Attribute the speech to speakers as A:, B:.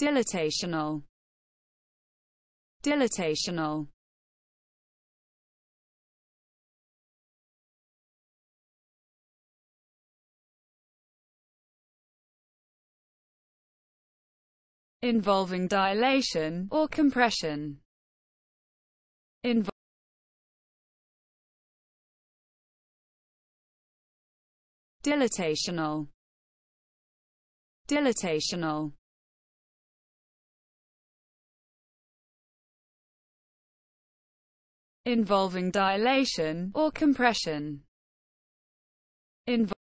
A: Dilatational. Dilatational. involving dilation or compression. Invol dilatational dilatational involving dilation, or compression. Invo